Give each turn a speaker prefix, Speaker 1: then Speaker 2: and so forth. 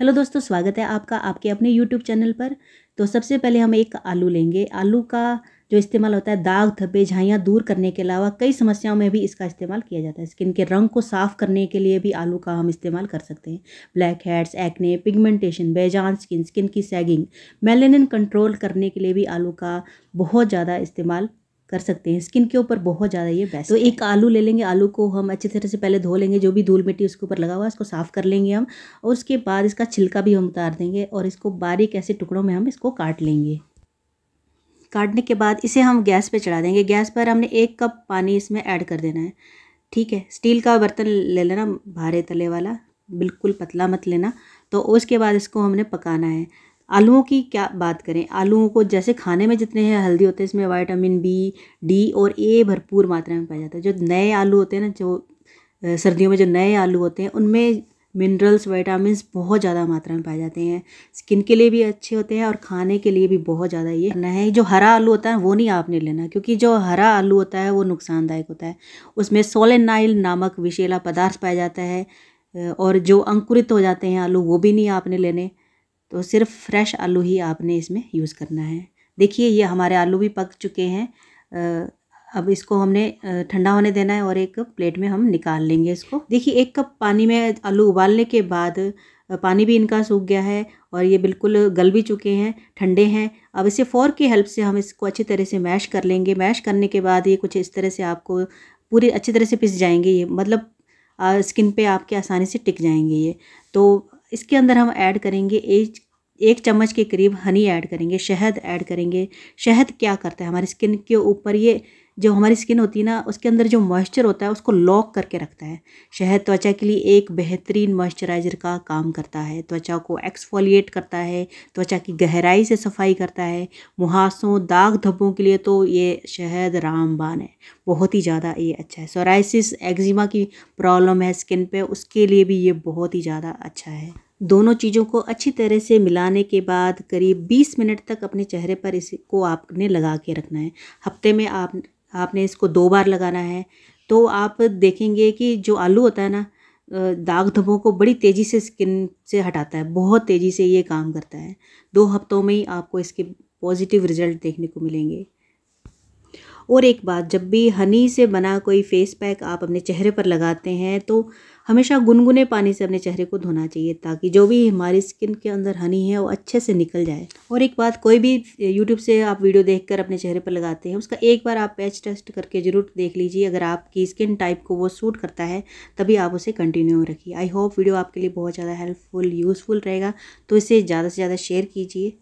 Speaker 1: hello दोस्तों स्वागत है आपका आपके अपने यूट्यूब चैनल पर तो सबसे पहले हम एक आलू लेंगे आलू का जो इस्तेमाल होता है दाग धब्बे झाइयाँ दूर करने के अलावा कई समस्याओं में भी इसका इस्तेमाल किया जाता है स्किन के रंग को साफ़ करने के लिए भी आलू का हम इस्तेमाल कर सकते हैं ब्लैक हेड्स एक्ने पिगमेंटेशन बेजान स्किन स्किन की सैगिंग मेलेनिन कंट्रोल करने के लिए भी आलू का बहुत ज़्यादा इस्तेमाल कर सकते हैं स्किन के ऊपर बहुत ज़्यादा ये बेस्ट तो एक आलू ले लेंगे आलू को हम अच्छी तरह से पहले धो लेंगे जो भी धूल मिट्टी उसके ऊपर लगा हुआ है उसको साफ़ कर लेंगे हम और उसके बाद इसका छिलका भी हम उतार देंगे और इसको बारीक ऐसे टुकड़ों में हम इसको काट लेंगे काटने के बाद इसे हम गैस पर चढ़ा देंगे गैस पर हमने एक कप पानी इसमें ऐड कर देना है ठीक है स्टील का बर्तन ले लेना भारे तले वाला बिल्कुल पतला मत लेना तो उसके बाद इसको हमने पकाना है आलूओं की क्या बात करें आलूओं को जैसे खाने में जितने हैं हल्दी होते हैं इसमें वाइटामिन बी डी और ए भरपूर मात्रा में पाया जाता है जो नए आलू होते हैं ना जो सर्दियों में जो नए आलू होते हैं उनमें मिनरल्स वाइटामिन बहुत ज़्यादा मात्रा में पाए जाते हैं स्किन के लिए भी अच्छे होते हैं और खाने के लिए भी बहुत ज़्यादा ये करना जो हरा आलू होता है वो नहीं आपने लेना क्योंकि जो हरा आलू होता है वो नुकसानदायक होता है उसमें सोलेनाइल नामक विशेला पदार्थ पाया जाता है और जो अंकुरित हो जाते हैं आलू वो भी नहीं आपने लेने तो सिर्फ फ्रेश आलू ही आपने इसमें यूज़ करना है देखिए ये हमारे आलू भी पक चुके हैं अब इसको हमने ठंडा होने देना है और एक प्लेट में हम निकाल लेंगे इसको देखिए एक कप पानी में आलू उबालने के बाद पानी भी इनका सूख गया है और ये बिल्कुल गल भी चुके हैं ठंडे हैं अब इसे फोर की हेल्प से हम इसको अच्छी तरह से मैश कर लेंगे मैश करने के बाद ये कुछ इस तरह से आपको पूरी अच्छी तरह से पिस जाएंगे ये मतलब स्किन पे आपके आसानी से टिक जाएंगे ये तो इसके अंदर हम ऐड करेंगे एक एक चम्मच के करीब हनी ऐड करेंगे शहद ऐड करेंगे शहद क्या करता है हमारी स्किन के ऊपर ये जो हमारी स्किन होती है ना उसके अंदर जो मॉइस्चर होता है उसको लॉक करके रखता है शहद त्वचा के लिए एक बेहतरीन मॉइस्चराइज़र का काम करता है त्वचा को एक्सफोलिएट करता है त्वचा की गहराई से सफाई करता है मुहासों दाग धब्बों के लिए तो ये शहद रामबान है बहुत ही ज़्यादा ये अच्छा है सोराइसिस एक्जिमा की प्रॉब्लम है स्किन पर उसके लिए भी ये बहुत ही ज़्यादा अच्छा है दोनों चीज़ों को अच्छी तरह से मिलाने के बाद करीब 20 मिनट तक अपने चेहरे पर इसको आपने लगा के रखना है हफ्ते में आप आपने इसको दो बार लगाना है तो आप देखेंगे कि जो आलू होता है ना दाग धब्बों को बड़ी तेज़ी से स्किन से हटाता है बहुत तेज़ी से ये काम करता है दो हफ्तों में ही आपको इसके पॉजिटिव रिजल्ट देखने को मिलेंगे और एक बात जब भी हनी से बना कोई फेस पैक आप अपने चेहरे पर लगाते हैं तो हमेशा गुनगुने पानी से अपने चेहरे को धोना चाहिए ताकि जो भी हमारी स्किन के अंदर हनी है वो अच्छे से निकल जाए और एक बात कोई भी यूट्यूब से आप वीडियो देखकर अपने चेहरे पर लगाते हैं उसका एक बार आप पैच टेस्ट करके ज़रूर देख लीजिए अगर आपकी स्किन टाइप को वो सूट करता है तभी आप उसे कंटिन्यू रखिए आई होप वीडियो आपके लिए बहुत ज़्यादा हेल्पफुल यूज़फुल रहेगा तो इसे ज़्यादा से ज़्यादा शेयर कीजिए